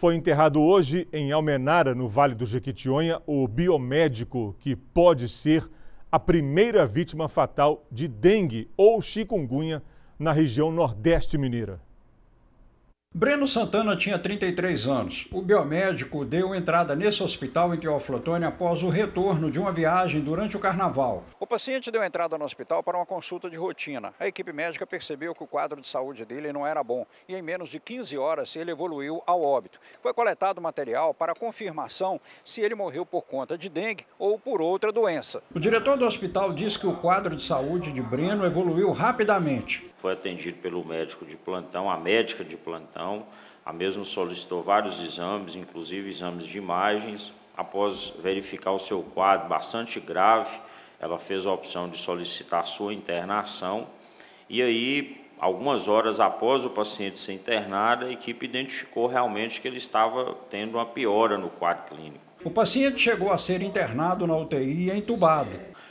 Foi enterrado hoje em Almenara, no Vale do Jequitinhonha, o biomédico que pode ser a primeira vítima fatal de dengue ou chikungunya na região Nordeste Mineira. Breno Santana tinha 33 anos. O biomédico deu entrada nesse hospital em Teoflotone após o retorno de uma viagem durante o carnaval paciente deu entrada no hospital para uma consulta de rotina. A equipe médica percebeu que o quadro de saúde dele não era bom e, em menos de 15 horas, ele evoluiu ao óbito. Foi coletado material para confirmação se ele morreu por conta de dengue ou por outra doença. O diretor do hospital diz que o quadro de saúde de Breno evoluiu rapidamente. Foi atendido pelo médico de plantão, a médica de plantão. A mesma solicitou vários exames, inclusive exames de imagens. Após verificar o seu quadro bastante grave, ela fez a opção de solicitar sua internação e aí algumas horas após o paciente ser internado, a equipe identificou realmente que ele estava tendo uma piora no quadro clínico. O paciente chegou a ser internado na UTI e é entubado.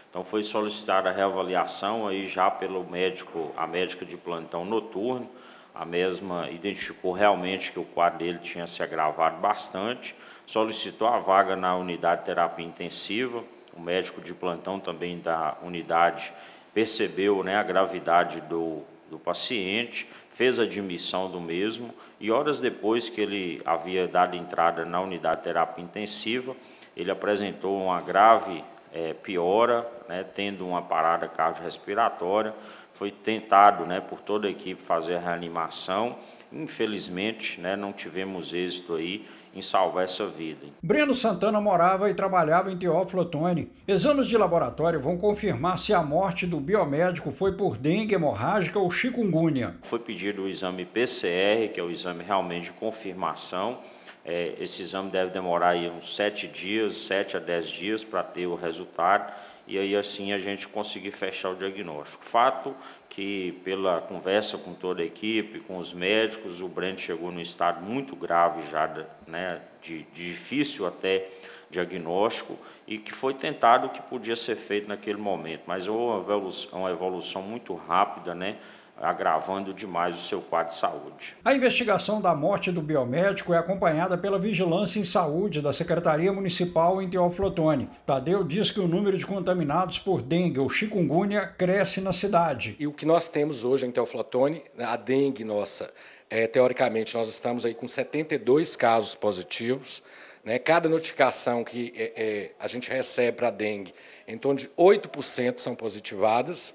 Então foi solicitada a reavaliação aí já pelo médico, a médica de plantão noturno. A mesma identificou realmente que o quadro dele tinha se agravado bastante, solicitou a vaga na unidade de terapia intensiva, o médico de plantão também da unidade percebeu né, a gravidade do, do paciente, fez a admissão do mesmo e horas depois que ele havia dado entrada na unidade de terapia intensiva, ele apresentou uma grave é, piora, né, tendo uma parada cardiorrespiratória, foi tentado né, por toda a equipe fazer a reanimação. Infelizmente, né, não tivemos êxito aí em salvar essa vida. Breno Santana morava e trabalhava em Teófilo Otoni. Exames de laboratório vão confirmar se a morte do biomédico foi por dengue hemorrágica ou chikungunya. Foi pedido o exame PCR, que é o exame realmente de confirmação. É, esse exame deve demorar aí uns 7 dias, 7 a 10 dias para ter o resultado e aí assim a gente conseguir fechar o diagnóstico. Fato que, pela conversa com toda a equipe, com os médicos, o Brent chegou num estado muito grave já, né, de, de difícil até diagnóstico e que foi tentado o que podia ser feito naquele momento, mas houve é uma evolução, uma evolução muito rápida, né? agravando demais o seu quadro de saúde. A investigação da morte do biomédico é acompanhada pela Vigilância em Saúde da Secretaria Municipal em Teoflotone. Tadeu diz que o número de contaminados por dengue ou chikungunya cresce na cidade. E o que nós temos hoje em Teoflotone, né, a dengue nossa, é, teoricamente nós estamos aí com 72 casos positivos, né? Cada notificação que é, é, a gente recebe para dengue, em torno de 8% são positivadas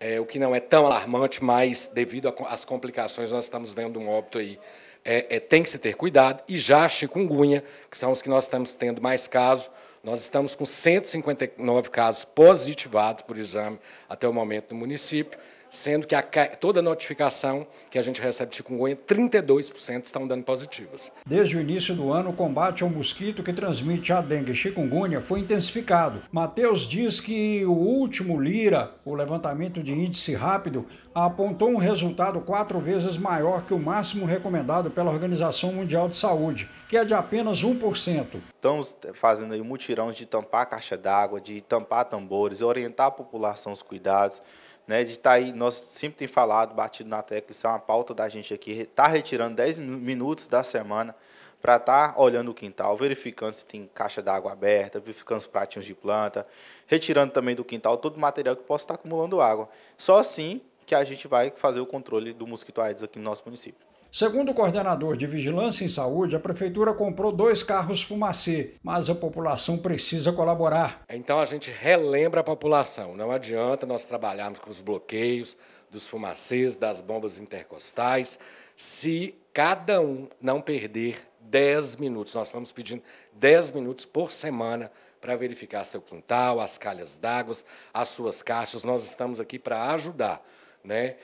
é, o que não é tão alarmante, mas devido às complicações, nós estamos vendo um óbito aí. É, é, tem que se ter cuidado, e já chikungunya, que são os que nós estamos tendo mais casos, nós estamos com 159 casos positivados por exame até o momento no município, sendo que a, toda notificação que a gente recebe de chikungunya, 32% estão dando positivas. Desde o início do ano, o combate ao mosquito que transmite a dengue e chikungunya foi intensificado. Matheus diz que o último Lira, o levantamento de índice rápido, apontou um resultado quatro vezes maior que o máximo recomendado pela Organização Mundial de Saúde, que é de apenas 1%. Estamos fazendo aí mutirões de tampar caixa d'água, de tampar tambores, orientar a população os cuidados né, de estar tá aí, nós sempre tem falado, batido na tecla, isso é uma pauta da gente aqui, tá retirando 10 minutos da semana para estar tá olhando o quintal, verificando se tem caixa d'água aberta, verificando os pratinhos de planta, retirando também do quintal todo o material que possa estar tá acumulando água. Só assim que a gente vai fazer o controle do mosquito Aedes aqui no nosso município. Segundo o coordenador de Vigilância em Saúde, a prefeitura comprou dois carros fumacê, mas a população precisa colaborar. Então a gente relembra a população. Não adianta nós trabalharmos com os bloqueios dos fumacês, das bombas intercostais, se cada um não perder 10 minutos. Nós estamos pedindo 10 minutos por semana para verificar seu quintal, as calhas d'água, as suas caixas. Nós estamos aqui para ajudar. Né?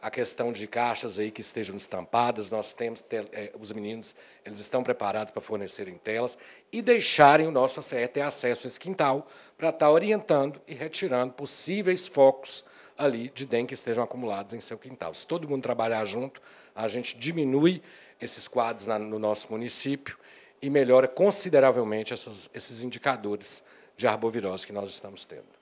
a questão de caixas aí que estejam estampadas, nós temos é, os meninos, eles estão preparados para fornecerem telas e deixarem o nosso ACE ter acesso a esse quintal para estar tá orientando e retirando possíveis focos ali de dengue que estejam acumulados em seu quintal. Se todo mundo trabalhar junto, a gente diminui esses quadros no nosso município e melhora consideravelmente esses indicadores de arbovirose que nós estamos tendo.